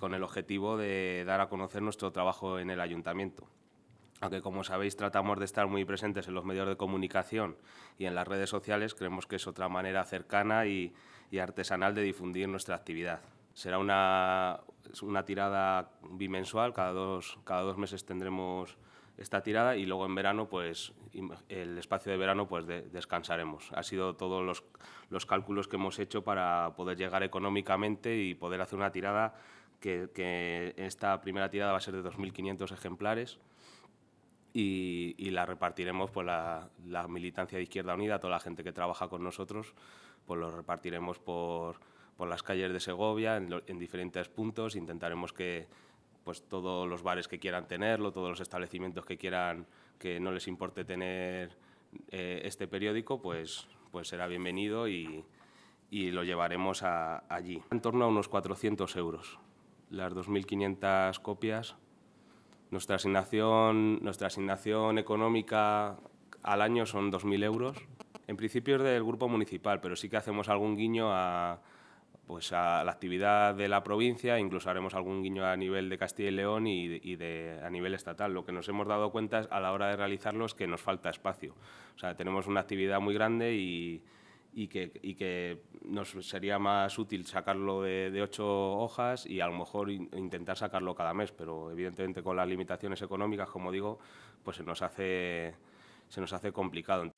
con el objetivo de dar a conocer nuestro trabajo en el ayuntamiento. Aunque, como sabéis, tratamos de estar muy presentes en los medios de comunicación y en las redes sociales, creemos que es otra manera cercana y, artesanal de difundir nuestra actividad. Será una, tirada bimensual, cada dos, cada dos meses tendremos esta tirada y luego en verano, pues el espacio de verano, pues descansaremos. Ha sido todos los, cálculos que hemos hecho para poder llegar económicamente y poder hacer una tirada que, esta primera tirada va a ser de 2.500 ejemplares y, la repartiremos por la, militancia de Izquierda Unida, toda la gente que trabaja con nosotros, pues lo repartiremos por, las calles de Segovia, en, diferentes puntos, intentaremos que, pues todos los bares que quieran tenerlo, todos los establecimientos que quieran que no les importe tener eh, este periódico, pues, pues será bienvenido y, lo llevaremos allí. En torno a unos 400 euros las 2.500 copias. Nuestra asignación, nuestra asignación económica al año son 2.000 euros. En principio es del grupo municipal, pero sí que hacemos algún guiño a, pues a la actividad de la provincia, incluso haremos algún guiño a nivel de Castilla y León y, y de, a nivel estatal. Lo que nos hemos dado cuenta a la hora de realizarlo es que nos falta espacio. O sea, tenemos una actividad muy grande y y que, que nos sería más útil sacarlo de, ocho hojas y a lo mejor intentar sacarlo cada mes, pero evidentemente con las limitaciones económicas, como digo, pues se nos hace, se nos hace complicado.